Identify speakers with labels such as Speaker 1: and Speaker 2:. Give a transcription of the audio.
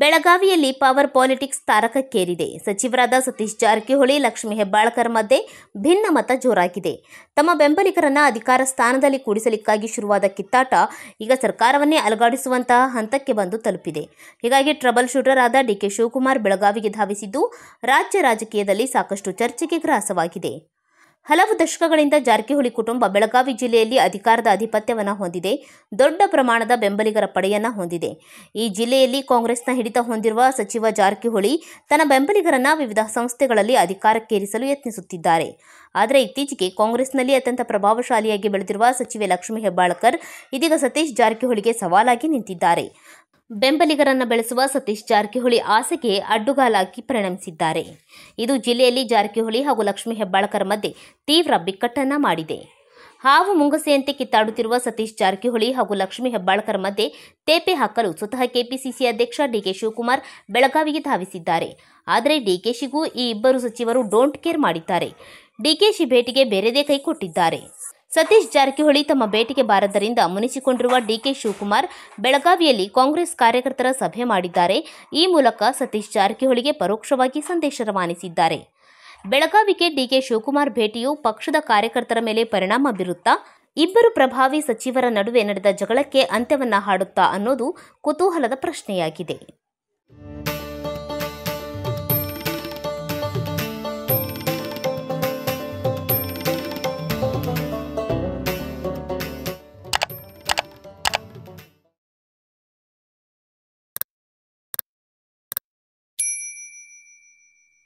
Speaker 1: ಬೆಳಗಾವಿಯಲ್ಲಿ power politics ತಾರಕಕ್ಕೇರಿದೆ ಸಚಿವರಾದ ಸತೀಶ್ ಜಾರಕಿಹೊಳಿ ಲಕ್ಷ್ಮೀ ಹೆಬ್ಬಾಳ್ಕರ್ ಮಧ್ಯೆ ಭಿನ್ನ ಮತ ಜೋರಾಗಿದೆ ತಮ್ಮ ಬೆಂಬಲಿಗರನ್ನ ಅಧಿಕಾರ ಸ್ಥಾನದಲ್ಲಿ ಕೂಡಿಸಲಿಕ್ಕಾಗಿ ಶುರುವಾದ ಕಿತ್ತಾಟ ಈಗ ಸರ್ಕಾರವನ್ನೇ ಅಲುಗಾಡಿಸುವಂತಹ ಹಂತಕ್ಕೆ ಬಂದು ತಲುಪಿದೆ ಹೀಗಾಗಿ ಟ್ರಬಲ್ ಶೂಟರ್ ಆದ ಡಿಕೆ ಶಿವಕುಮಾರ್ ಬೆಳಗಾವಿಗೆ ಧಾವಿಸಿದ್ದು ರಾಜ್ಯ ರಾಜಕೀಯದಲ್ಲಿ ಸಾಕಷ್ಟು ಚರ್ಚೆಗೆ ಗ್ರಾಸವಾಗಿದೆ ಹಲವು ದಶಕಗಳಿಂದ ಜಾರಕಿಹೊಳಿ ಕುಟುಂಬ ಬೆಳಗಾವಿ ಜಿಲ್ಲೆಯಲ್ಲಿ ಅಧಿಕಾರದ ಆಧಿಪತ್ಯವನ್ನು ಹೊಂದಿದೆ ದೊಡ್ಡ ಪ್ರಮಾಣದ ಬೆಂಬಲಿಗರ ಪಡೆಯನ್ನು ಹೊಂದಿದೆ ಈ ಜಿಲ್ಲೆಯಲ್ಲಿ ಕಾಂಗ್ರೆಸ್ನ ಹಿಡಿತ ಹೊಂದಿರುವ ಸಚಿವ ಜಾರಕಿಹೊಳಿ ತನ್ನ ಬೆಂಬಲಿಗರನ್ನ ವಿವಿಧ ಸಂಸ್ಥೆಗಳಲ್ಲಿ ಅಧಿಕಾರಕ್ಕೇರಿಸಲು ಯತ್ನಿಸುತ್ತಿದ್ದಾರೆ ಆದರೆ ಇತ್ತೀಚೆಗೆ ಕಾಂಗ್ರೆಸ್ನಲ್ಲಿ ಅತ್ಯಂತ ಪ್ರಭಾವಶಾಲಿಯಾಗಿ ಬೆಳೆದಿರುವ ಸಚಿವೆ ಲಕ್ಷ್ಮಿ ಹೆಬ್ಬಾಳ್ಕರ್ ಇದೀಗ ಸತೀಶ್ ಜಾರಕಿಹೊಳಿಗೆ ಸವಾಲಾಗಿ ನಿಂತಿದ್ದಾರೆ ಬೆಂಬಲಿಗರನ್ನು ಬೆಳೆಸುವ ಸತೀಶ್ ಜಾರಕಿಹೊಳಿ ಆಸೆಗೆ ಅಡ್ಡುಗಾಲಾಗಿ ಪರಿಣಮಿಸಿದ್ದಾರೆ ಇದು ಜಿಲ್ಲೆಯಲ್ಲಿ ಜಾರಕಿಹೊಳಿ ಹಾಗೂ ಲಕ್ಷ್ಮೀ ಹೆಬ್ಬಾಳ್ಕರ್ ಮಧ್ಯೆ ತೀವ್ರ ಬಿಕ್ಕಟ್ಟನ್ನು ಮಾಡಿದೆ ಹಾವು ಮುಂಗಸೆಯಂತೆ ಕಿತ್ತಾಡುತ್ತಿರುವ ಸತೀಶ್ ಜಾರಕಿಹೊಳಿ ಹಾಗೂ ಲಕ್ಷ್ಮೀ ಹೆಬ್ಬಾಳ್ಕರ್ ಮಧ್ಯೆ ತೇಪೆ ಹಾಕಲು ಸ್ವತಃ ಕೆಪಿಸಿಸಿ ಅಧ್ಯಕ್ಷ ಡಿಕೆ ಶಿವಕುಮಾರ್ ಬೆಳಗಾವಿಗೆ ಧಾವಿಸಿದ್ದಾರೆ ಆದರೆ ಡಿಕೆಶಿಗೂ ಈ ಇಬ್ಬರು ಸಚಿವರು ಡೋಂಟ್ ಕೇರ್ ಮಾಡಿದ್ದಾರೆ ಡಿಕೆಶಿ ಭೇಟಿಗೆ ಬೇರೆದೇ ಕೈಕೊಟ್ಟಿದ್ದಾರೆ ಸತೀಶ್ ಜಾರಕಿಹೊಳಿ ತಮ್ಮ ಭೇಟಿಗೆ ಬಾರದ್ದರಿಂದ ಮುನಿಸಿಕೊಂಡಿರುವ ಡಿಕೆ ಶಿವಕುಮಾರ್ ಬೆಳಗಾವಿಯಲ್ಲಿ ಕಾಂಗ್ರೆಸ್ ಕಾರ್ಯಕರ್ತರ ಸಭೆ ಮಾಡಿದ್ದಾರೆ ಈ ಮೂಲಕ ಸತೀಶ್ ಜಾರಕಿಹೊಳಿಗೆ ಪರೋಕ್ಷವಾಗಿ ಸಂದೇಶ ರವಾನಿಸಿದ್ದಾರೆ ಬೆಳಗಾವಿಗೆ ಡಿಕೆ ಶಿವಕುಮಾರ್ ಭೇಟಿಯು ಪಕ್ಷದ ಕಾರ್ಯಕರ್ತರ ಮೇಲೆ ಪರಿಣಾಮ ಬೀರುತ್ತಾ ಇಬ್ಬರು ಪ್ರಭಾವಿ ಸಚಿವರ ನಡುವೆ ನಡೆದ ಜಗಳಕ್ಕೆ ಅಂತ್ಯವನ್ನ ಹಾಡುತ್ತಾ ಅನ್ನೋದು ಕುತೂಹಲದ ಪ್ರಶ್ನೆಯಾಗಿದೆ